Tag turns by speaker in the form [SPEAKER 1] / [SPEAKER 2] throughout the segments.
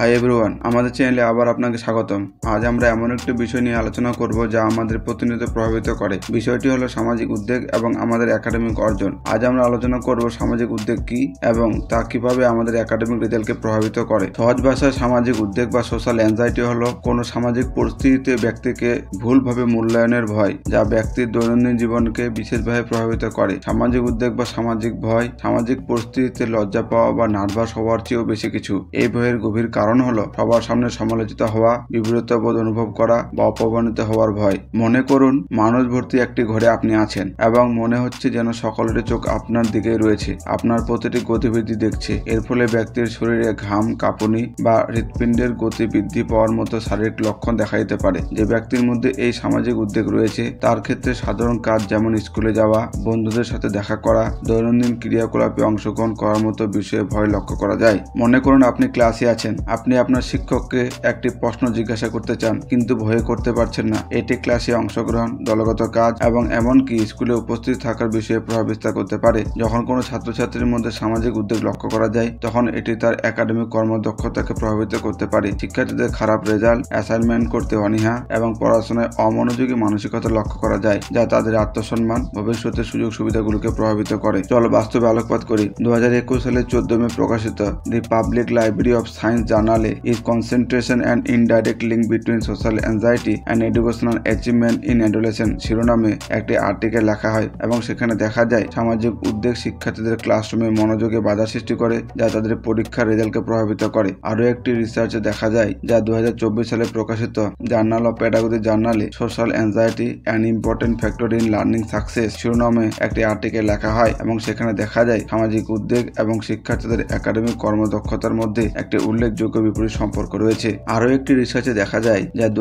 [SPEAKER 1] hi everyone আমাদের চ্যানেলে আবার আপনাকে স্বাগতম আজ আমরা এমন একটি বিষয় নিয়ে আলোচনা করব যা আমাদের প্রতিনিয়ত প্রভাবিত করে বিষয়টি হলো সামাজিক উদ্যোগ এবং আমাদের একাডেমিক অর্জন আজ আমরা আলোচনা করব সামাজিক উদ্যোগ কি এবং তা কিভাবে আমাদের একাডেমিক রেজাল্টকে প্রভাবিত করে সহজ ভাষায় সামাজিক উদ্যোগ বা সোশ্যাল অ্যাংজাইটি হলো কোনো সামাজিক পরিস্থিতিতে ব্যক্তিকে ভুলভাবে মূল্যায়নের ভয় যা ব্যক্তির দৈনন্দিন জীবনকে বিশেষভাবে প্রভাবিত করে সামাজিক উদ্যোগ বা সামাজিক ভয় সামাজিক পরিস্থিতিতে লজ্জা পাওয়া বা নার্ভাস হওয়ার চেয়েও বেশি কিছু এই ভয়ের গভীর কারণ কারণ হলো সবার সামনে সমালোচিত হওয়া বোধ অনুভব করা বা অপমানিত হওয়ার ভয় মনে করুন মানুষ ভর্তি একটি ঘরে আপনি আছেন এবং মনে হচ্ছে যেন সকলের চোখ আপনার দিকে রয়েছে আপনার প্রতিটি গতিবিধি দেখছে এর ফলে ব্যক্তির শরীরে ঘাম কাঁপুনি বা হৃৎপিণ্ডের গতি বৃদ্ধি পাওয়ার মতো শারীরিক লক্ষণ দেখা যেতে পারে যে ব্যক্তির মধ্যে এই সামাজিক উদ্যোগ রয়েছে তার ক্ষেত্রে সাধারণ কাজ যেমন স্কুলে যাওয়া বন্ধুদের সাথে দেখা করা দৈনন্দিন ক্রিয়াকলাপে অংশগ্রহণ করার মতো বিষয়ে ভয় লক্ষ্য করা যায় মনে করুন আপনি ক্লাসে আছেন আপনি আপনার শিক্ষককে একটি প্রশ্ন জিজ্ঞাসা করতে চান কিন্তু ভয়ে করতে পারছেন না এটি ক্লাসে অংশগ্রহণ দলগত কাজ এবং এমনকি স্কুলে উপস্থিত থাকার বিষয়ে প্রভাব বিস্তার করতে পারে যখন কোনো ছাত্রছাত্রীর মধ্যে সামাজিক উদ্যোগ লক্ষ্য করা যায় তখন এটি তার একাডেমিক কর্মদক্ষতাকে প্রভাবিত করতে পারে শিক্ষার্থীদের খারাপ রেজাল্ট অ্যাসাইনমেন্ট করতে অনীহা এবং পড়াশোনায় অমনোযোগী মানসিকতা লক্ষ্য করা যায় যা তাদের আত্মসম্মান ভবিষ্যতের সুযোগ সুবিধাগুলোকে প্রভাবিত করে চল বাস্তবে আলোকপাত করি দু সালে চোদ্দ মে প্রকাশিত the public library of science Hanale is concentration and indirect link between social anxiety and educational achievement in adolescent শিরোনামে একটি আর্টিকেল লেখা হয় এবং সেখানে দেখা যায় সামাজিক উদ্যোগ শিক্ষার্থীদের ক্লাসরুমে মনোযোগে বাধা সৃষ্টি করে যা তাদের পরীক্ষার রেজাল্টকে প্রভাবিত করে আরও একটি রিসার্চে দেখা যায় যা দু সালে প্রকাশিত জার্নাল অফ প্যাডাগজি জার্নালে social anxiety and important factor in learning success শিরোনামে একটি আর্টিকেল লেখা হয় এবং সেখানে দেখা যায় সামাজিক উদ্যোগ এবং শিক্ষার্থীদের একাডেমিক কর্মদক্ষতার মধ্যে একটি উল্লেখযোগ্য অসংখ্য বিপরীত সম্পর্ক রয়েছে আরও একটি রিসার্চে দেখা যায় যা দু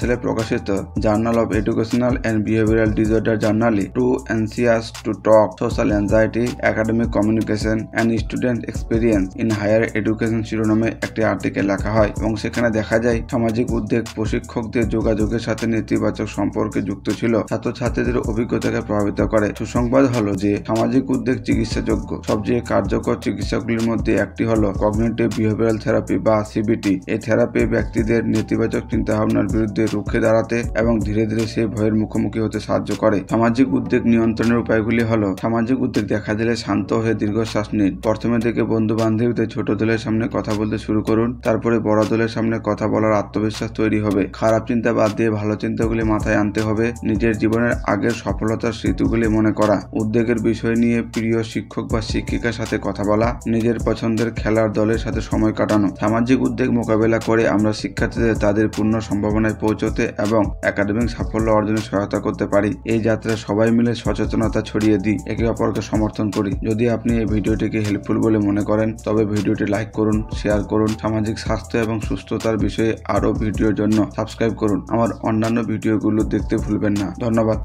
[SPEAKER 1] সালে প্রকাশিত journal of educational and behavioural disorder জার্নালি too anxious to talk social anxiety academic communication and student experience in higher education শিরোনামে একটি আর্টিকেল লেখা হয় এবং সেখানে দেখা যায় সামাজিক উদ্যোগ প্রশিক্ষকদের যোগাযোগের সাথে নেতিবাচক সম্পর্কে যুক্ত ছিল ছাত্রছাত্রীদের অভিজ্ঞতাকে প্রভাবিত করে সুসংবাদ হলো যে সামাজিক উদ্যোগ চিকিৎসাযোগ্য সবচেয়ে কার্যকর চিকিৎসাগুলির মধ্যে একটি হলো কগনেটিভ বিহেভিয়ারাল থেরাপি বা সিবিটি এই থেরাপি ব্যক্তিদের নেতিবাচক চিন্তাভাবনার বিরুদ্ধে রুখে দাঁড়াতে এবং ধীরে ধীরে সেই ভয়ের মুখোমুখি হতে সাহায্য করে সামাজিক উদ্বেগ নিয়ন্ত্রণের উপায়গুলি হল সামাজিক উদ্বেগ দেখা দিলে শান্ত হয়ে দীর্ঘশ্বাস নিন প্রথমে থেকে বন্ধু বান্ধবীদের ছোট দলের সামনে কথা বলতে শুরু করুন তারপরে বড় দলের সামনে কথা বলার আত্মবিশ্বাস তৈরি হবে খারাপ চিন্তা বাদ দিয়ে ভালো চিন্তাগুলি মাথায় আনতে হবে নিজের জীবনের আগের সফলতার স্মৃতিগুলি মনে করা উদ্বেগের বিষয় নিয়ে প্রিয় শিক্ষক বা শিক্ষিকার সাথে কথা বলা নিজের পছন্দের খেলার দলের সাথে সময় কাটানো সামাজিক উদ্বেগ মোকাবেলা করে আমরা শিক্ষার্থীদের তাদের পূর্ণ সম্ভাবনায় পৌঁছতে এবং একাডেমিক সাফল্য অর্জনে সহায়তা করতে পারি এই যাত্রায় সবাই মিলে সচেতনতা ছড়িয়ে দিই একে অপরকে সমর্থন করি যদি আপনি এই ভিডিওটিকে হেল্পফুল বলে মনে করেন তবে ভিডিওটি লাইক করুন শেয়ার করুন সামাজিক স্বাস্থ্য এবং সুস্থতার বিষয়ে আরও ভিডিওর জন্য সাবস্ক্রাইব করুন আমার অন্যান্য ভিডিওগুলো দেখতে ভুলবেন না ধন্যবাদ